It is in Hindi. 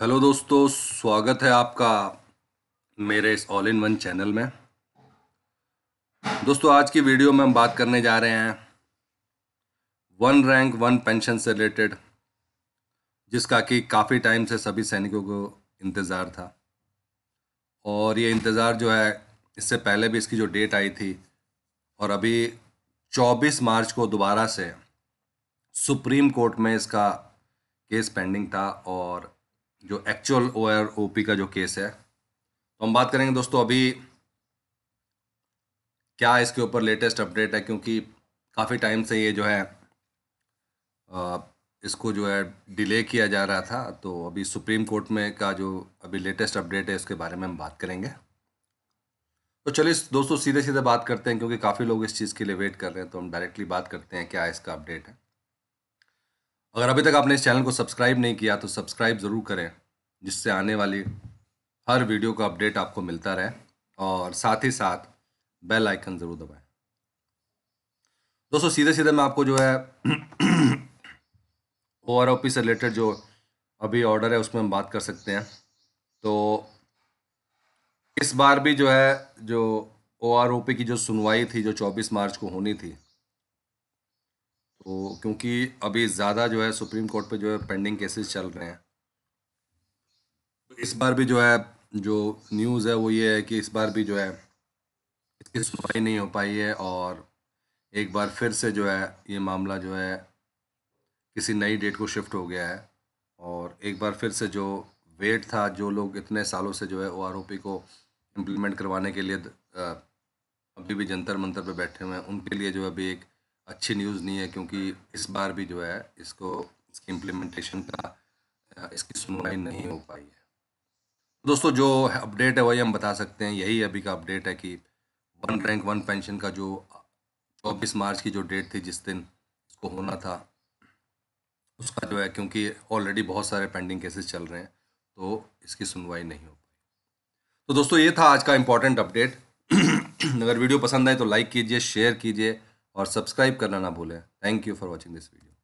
हेलो दोस्तों स्वागत है आपका मेरे इस ऑल इन वन चैनल में दोस्तों आज की वीडियो में हम बात करने जा रहे हैं वन रैंक वन पेंशन से रिलेटेड जिसका कि काफ़ी टाइम से सभी सैनिकों को इंतज़ार था और ये इंतज़ार जो है इससे पहले भी इसकी जो डेट आई थी और अभी 24 मार्च को दोबारा से सुप्रीम कोर्ट में इसका केस पेंडिंग था और जो actual O R O P का जो केस है तो हम बात करेंगे दोस्तों अभी क्या इसके ऊपर लेटेस्ट अपडेट है क्योंकि काफ़ी टाइम से ये जो है इसको जो है डिले किया जा रहा था तो अभी सुप्रीम कोर्ट में का जो अभी लेटेस्ट अपडेट है इसके बारे में हम बात करेंगे तो चलिए दोस्तों सीधे सीधे बात करते हैं क्योंकि काफ़ी लोग इस चीज़ के लिए वेट कर रहे हैं तो हम डायरेक्टली बात करते हैं क्या इसका अपडेट है अगर अभी तक आपने इस चैनल को सब्सक्राइब नहीं किया तो सब्सक्राइब ज़रूर करें जिससे आने वाली हर वीडियो का अपडेट आपको मिलता रहे और साथ ही साथ बेल आइकन ज़रूर दबाएं दोस्तों सीधे सीधे मैं आपको जो है ओ आर से रिलेटेड जो अभी ऑर्डर है उसमें हम बात कर सकते हैं तो इस बार भी जो है जो ओ की जो सुनवाई थी जो 24 मार्च को होनी थी तो क्योंकि अभी ज़्यादा जो है सुप्रीम कोर्ट पे जो है पेंडिंग केसेस चल रहे हैं इस बार भी जो है जो न्यूज़ है वो ये है कि इस बार भी जो है इसकी सुनवाई नहीं हो पाई है और एक बार फिर से जो है ये मामला जो है किसी नई डेट को शिफ्ट हो गया है और एक बार फिर से जो वेट था जो लोग इतने सालों से जो है ओ आर को इम्प्लीमेंट करवाने के लिए अभी भी जंतर मंतर पर बैठे हुए हैं उनके लिए जो है अभी एक अच्छी न्यूज़ नहीं है क्योंकि इस बार भी जो है इसको इसकी इम्प्लीमेंटेशन का इसकी सुनवाई नहीं हो पाई है दोस्तों जो अपडेट है वही हम बता सकते हैं यही अभी का अपडेट है कि वन रैंक वन पेंशन का जो चौबीस मार्च की जो डेट थी जिस दिन इसको होना था उसका जो है क्योंकि ऑलरेडी बहुत सारे पेंडिंग केसेस चल रहे हैं तो इसकी सुनवाई नहीं हो पाई तो दोस्तों ये था आज का इम्पोर्टेंट अपडेट अगर वीडियो पसंद आए तो लाइक कीजिए शेयर कीजिए और सब्सक्राइब करना ना भूलें thank you for watching this video